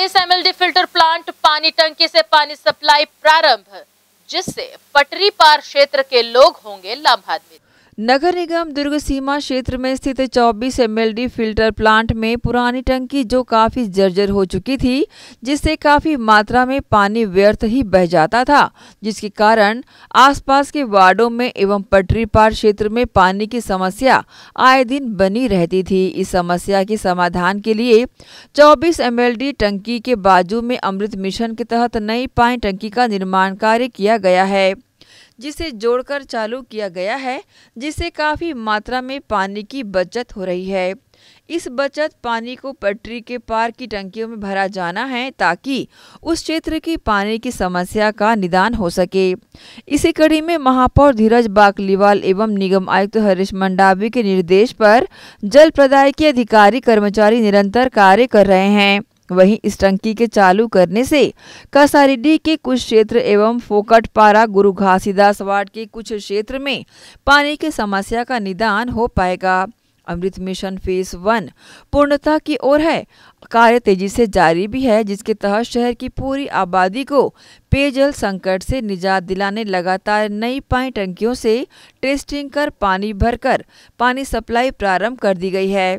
40 MLD filter plant पानी टंकी से पानी सप्लाई प्रारंभ जिससे पटरी पार क्षेत्र के लोग होंगे लाभान्वित नगर निगम दुर्ग सीमा क्षेत्र में स्थित 24 एम फिल्टर प्लांट में पुरानी टंकी जो काफ़ी जर्जर हो चुकी थी जिससे काफ़ी मात्रा में पानी व्यर्थ ही बह जाता था जिसके कारण आसपास के वार्डों में एवं पटरी पार क्षेत्र में पानी की समस्या आए दिन बनी रहती थी इस समस्या के समाधान के लिए 24 एम टंकी के बाजू में अमृत मिशन के तहत नई पानी टंकी का निर्माण कार्य किया गया है जिसे जोड़कर चालू किया गया है जिससे काफ़ी मात्रा में पानी की बचत हो रही है इस बचत पानी को पटरी के पार की टंकियों में भरा जाना है ताकि उस क्षेत्र की पानी की समस्या का निदान हो सके इसी कड़ी में महापौर धीरज बागलीवाल एवं निगम आयुक्त तो हरीश मंडावी के निर्देश पर जल प्रदाय के अधिकारी कर्मचारी निरंतर कार्य कर रहे हैं वहीं इस टंकी के चालू करने से कसारीडीह के कुछ क्षेत्र एवं फोकट पारा गुरु घासीदास वार्ड के कुछ क्षेत्र में पानी की समस्या का निदान हो पाएगा अमृत मिशन फेज वन पूर्णता की ओर है कार्य तेजी से जारी भी है जिसके तहत शहर की पूरी आबादी को पेयजल संकट से निजात दिलाने लगातार नई पाई टंकियों से टेस्टिंग कर पानी भरकर पानी सप्लाई प्रारंभ कर दी गई है